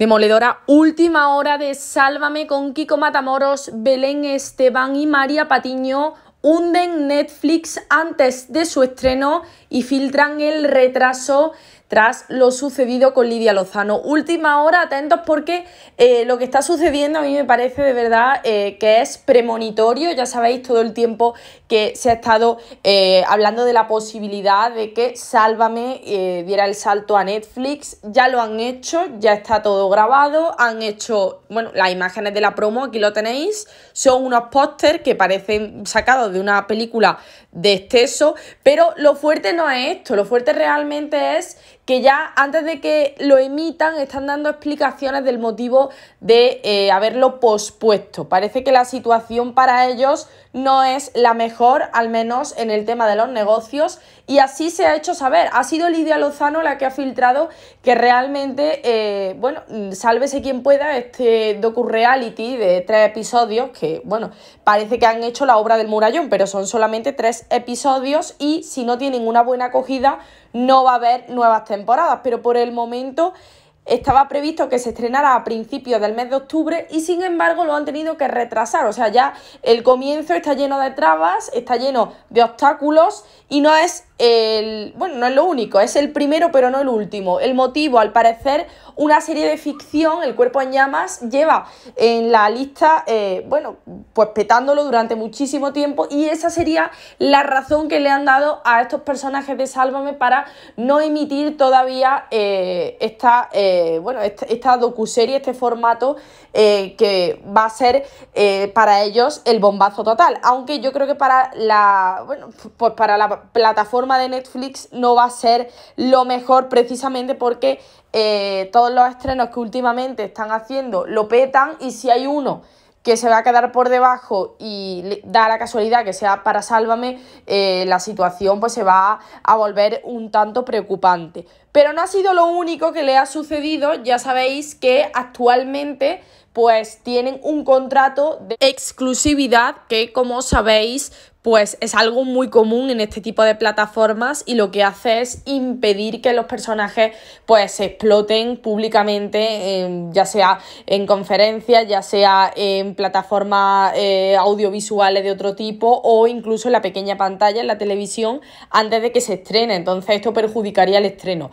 Demoledora última hora de Sálvame con Kiko Matamoros, Belén Esteban y María Patiño hunden Netflix antes de su estreno y filtran el retraso tras lo sucedido con Lidia Lozano. Última hora, atentos porque eh, lo que está sucediendo a mí me parece de verdad eh, que es premonitorio, ya sabéis todo el tiempo que se ha estado eh, hablando de la posibilidad de que Sálvame diera el salto a Netflix, ya lo han hecho, ya está todo grabado, han hecho, bueno, las imágenes de la promo, aquí lo tenéis, son unos póster que parecen sacados de una película de exceso, pero lo fuerte no es esto, lo fuerte realmente es que ya antes de que lo emitan están dando explicaciones del motivo de eh, haberlo pospuesto. Parece que la situación para ellos no es la mejor, al menos en el tema de los negocios, y así se ha hecho saber. Ha sido Lidia Lozano la que ha filtrado que realmente, eh, bueno, sálvese quien pueda, este docu-reality de tres episodios, que, bueno, parece que han hecho la obra del murallón, pero son solamente tres episodios y si no tienen una buena acogida, no va a haber nuevas temporadas, pero por el momento estaba previsto que se estrenara a principios del mes de octubre y sin embargo lo han tenido que retrasar. O sea, ya el comienzo está lleno de trabas, está lleno de obstáculos y no es el... Bueno, no es lo único, es el primero pero no el último. El motivo, al parecer, una serie de ficción, El cuerpo en llamas, lleva en la lista, eh, bueno, pues petándolo durante muchísimo tiempo y esa sería la razón que le han dado a estos personajes de Sálvame para no emitir todavía eh, esta... Eh, eh, bueno, este, esta, docuserie, este formato eh, que va a ser eh, para ellos el bombazo total. Aunque yo creo que para la, bueno, pues para la plataforma de Netflix no va a ser lo mejor precisamente porque todos los estrenos que últimamente están haciendo lo petan y si hay uno que se va a quedar por debajo y da la casualidad que sea para Sálvame, eh, la situación pues se va a volver un tanto preocupante. Pero no ha sido lo único que le ha sucedido, ya sabéis que actualmente pues tienen un contrato de exclusividad que como sabéis pues es algo muy común en este tipo de plataformas y lo que hace es impedir que los personajes pues se exploten públicamente, em, ya sea en conferencias, ya sea en plataformas eh, audiovisuales de otro tipo o incluso en la pequeña pantalla, en la televisión, antes de que se estrene. Entonces esto perjudicaría el estreno.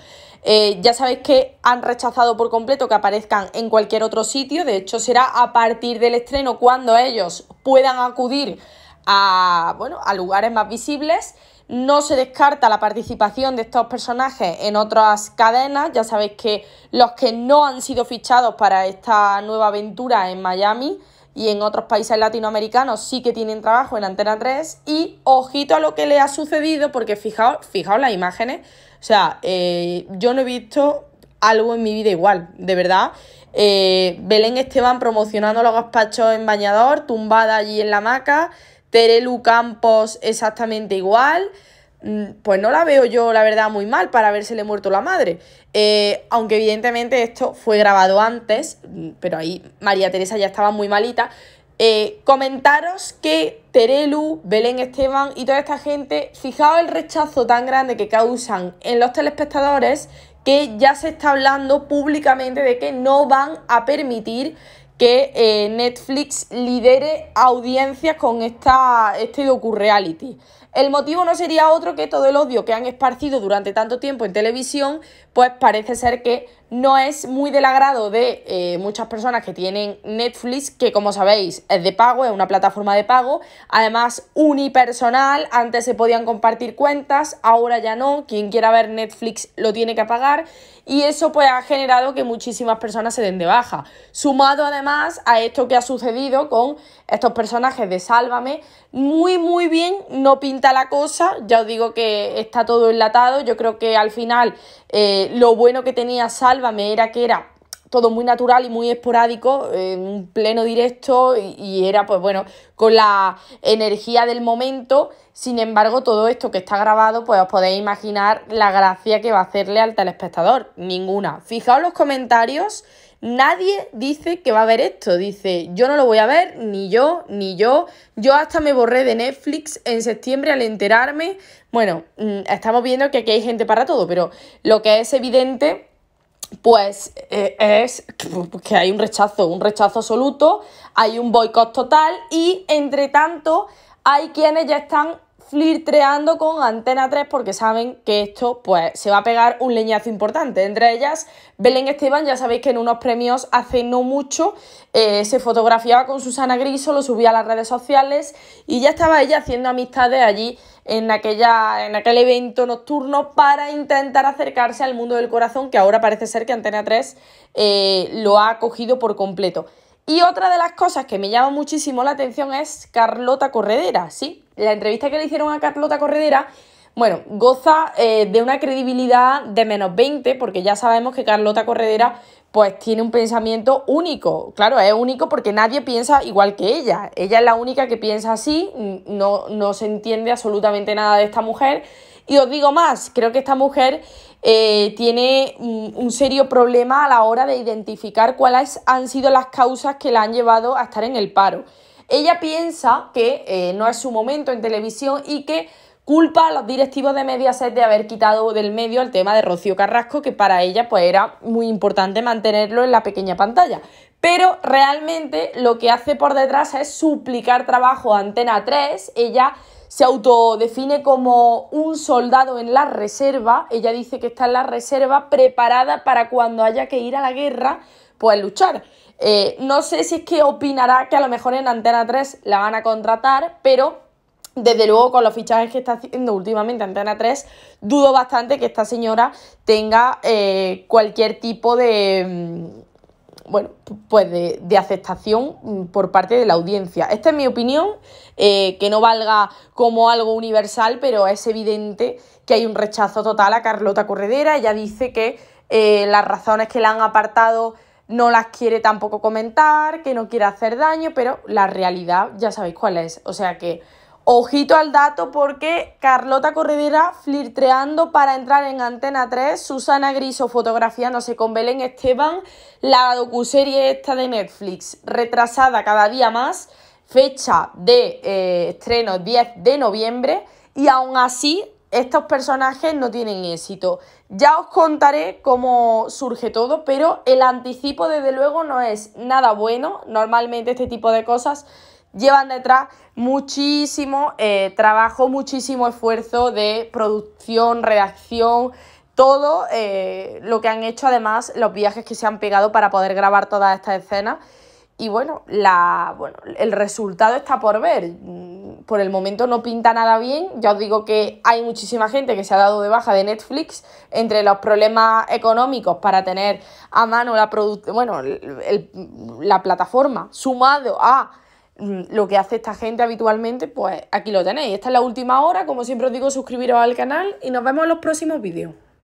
Eh, ya sabéis que han rechazado por completo que aparezcan en cualquier otro sitio, de hecho será a partir del estreno cuando ellos puedan acudir a, a lugares más visibles. No se descarta la participación de estos personajes en otras cadenas. Ya sabéis que los que no han sido fichados para esta nueva aventura en Miami y en otros países latinoamericanos sí que tienen trabajo en Antena 3. Y ojito a lo que le ha sucedido, porque fijaos, fijaos las imágenes o sea, eh, yo no he visto algo en mi vida igual, de verdad. Eh, Belén Esteban promocionando los gazpachos en bañador, tumbada allí en la hamaca. Terelu Campos exactamente igual. Mm, pues no la veo yo, la verdad, muy mal para habérsele muerto la madre. Eh, aunque evidentemente esto fue grabado antes, mm, pero ahí María Teresa ya estaba muy malita. Eh, comentaros que Terelu, Belén Esteban y toda esta gente, fijaos el rechazo tan grande que causan en los telespectadores que ya se está hablando públicamente de que no van a permitir que eh, Netflix lidere audiencias con esta, este docu-reality. El motivo no sería otro que todo el odio que han esparcido durante tanto tiempo en televisión, pues parece ser que no es muy del agrado de eh, muchas personas que tienen Netflix, que como sabéis es de pago, es una plataforma de pago, además unipersonal, antes se podían compartir cuentas, ahora ya no, quien quiera ver Netflix lo tiene que pagar y eso pues ha generado que muchísimas personas se den de baja, sumado además a esto que ha sucedido con estos personajes de Sálvame, muy muy bien no pinta la cosa, ya os digo que está todo enlatado, yo creo que al final eh, lo bueno que tenía Sálvame era que era todo muy natural y muy esporádico, en un pleno directo y, y, era pues bueno, con la energía del momento. Sin embargo, todo esto que está grabado, pues os podéis imaginar la gracia que va a hacerle al telespectador. Ninguna. Fijaos los comentarios. Nadie dice que va a ver esto. Dice, yo no lo voy a ver, ni yo, ni yo. Yo hasta me borré de Netflix en septiembre al enterarme. Bueno, mm, estamos viendo que aquí hay gente para todo, pero lo que es evidente pues eh, es que hay un rechazo, un rechazo absoluto, hay un boicot total y entre tanto hay quienes ya están flirteando con Antena 3 porque saben que esto pues se va a pegar un leñazo importante. Entre ellas, Belén Esteban, ya sabéis que en unos premios hace no mucho eh, se fotografiaba con Susana Griso, lo subía a las redes sociales y ya estaba ella haciendo amistades allí en, aquella, en aquel evento nocturno para intentar acercarse al mundo del corazón, que ahora parece ser que Antena 3 eh, lo ha cogido por completo. Y otra de las cosas que me llama muchísimo la atención es Carlota Corredera, ¿sí? La entrevista que le hicieron a Carlota Corredera bueno, goza eh, de una credibilidad de menos 20, porque ya sabemos que Carlota Corredera pues tiene un pensamiento único. Claro, es único porque nadie piensa igual que ella. Ella es la única que piensa así, no, se entiende absolutamente nada de esta mujer. Y os digo más, creo que esta mujer eh, tiene un, serio problema a la hora de identificar cuáles han sido las causas que la han llevado a estar en el paro. Ella piensa que eh, no es su momento en televisión y que culpa a los directivos de Mediaset de haber quitado del medio el tema de Rocío Carrasco, que para ella pues era muy importante mantenerlo en la pequeña pantalla. Pero realmente lo que hace por detrás es suplicar trabajo a Antena 3. Ella se autodefine como un soldado en la reserva. Ella dice que está en la reserva preparada para cuando haya que ir a la guerra, pues luchar. Eh, no sé si es que opinará que a lo mejor en Antena 3 la van a contratar, pero desde luego, con los fichajes que está haciendo últimamente Antena 3, dudo bastante que esta señora tenga eh, cualquier tipo de. Mm, bueno, pues de, aceptación mm, por parte de la audiencia. Esta es mi opinión, eh, que no valga como algo universal, pero es evidente que hay un rechazo total a Carlota Corredera. Ella dice que eh, las razones que la han apartado no las quiere tampoco comentar, que no quiere hacer daño, pero la realidad ya sabéis cuál es. O sea que Ojito al dato porque Carlota Corredera flirtreando para entrar en Antena 3, Susana Griso fotografiándose con Belén Esteban, la docuserie esta de Netflix, retrasada cada día más, fecha de eh, estreno 10 de noviembre y aún así estos personajes no tienen éxito. Ya os contaré cómo surge todo, pero el anticipo desde luego no es nada bueno, normalmente este tipo de cosas llevan detrás muchísimo eh, trabajo, muchísimo esfuerzo de producción, redacción, todo eh, lo que han hecho además los viajes que se han pegado para poder grabar todas estas escenas. Y bueno, la, el resultado está por ver. Mm, por el momento no pinta nada bien. Ya os digo que hay muchísima gente que se ha dado de baja de Netflix entre los problemas económicos para tener a mano la, produ bueno, la plataforma, sumado a Mm, lo que hace esta gente habitualmente, pues aquí lo tenéis. Esta es la última hora, como siempre os digo, suscribiros al canal y nos vemos en los próximos vídeos.